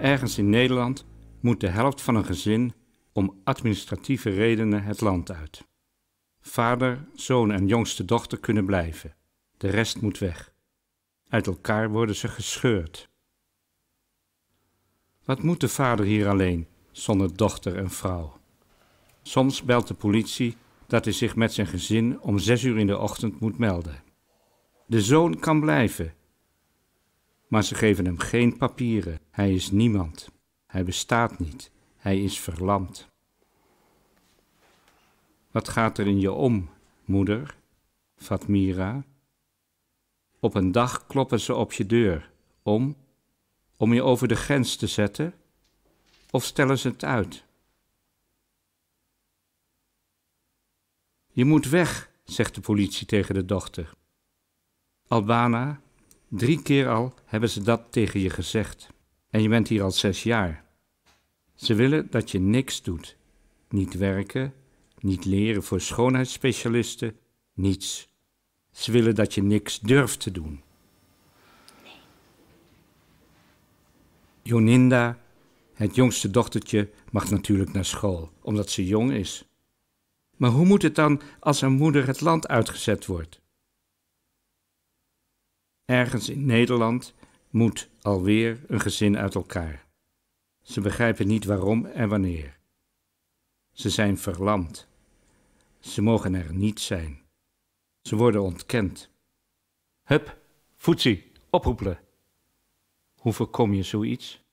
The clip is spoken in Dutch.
Ergens in Nederland moet de helft van een gezin om administratieve redenen het land uit. Vader, zoon en jongste dochter kunnen blijven. De rest moet weg. Uit elkaar worden ze gescheurd. Wat moet de vader hier alleen, zonder dochter en vrouw? Soms belt de politie dat hij zich met zijn gezin om zes uur in de ochtend moet melden. De zoon kan blijven, maar ze geven hem geen papieren. Hij is niemand. Hij bestaat niet. Hij is verlamd. Wat gaat er in je om, moeder? vat Mira. Op een dag kloppen ze op je deur. Om? Om je over de grens te zetten? Of stellen ze het uit? Je moet weg, zegt de politie tegen de dochter. Albana, Drie keer al hebben ze dat tegen je gezegd. En je bent hier al zes jaar. Ze willen dat je niks doet. Niet werken, niet leren voor schoonheidsspecialisten, niets. Ze willen dat je niks durft te doen. Nee. Joninda, het jongste dochtertje, mag natuurlijk naar school, omdat ze jong is. Maar hoe moet het dan als haar moeder het land uitgezet wordt? Ergens in Nederland moet alweer een gezin uit elkaar. Ze begrijpen niet waarom en wanneer. Ze zijn verlamd. Ze mogen er niet zijn. Ze worden ontkend. Hup, voetsie, oproepelen. Hoe voorkom je zoiets?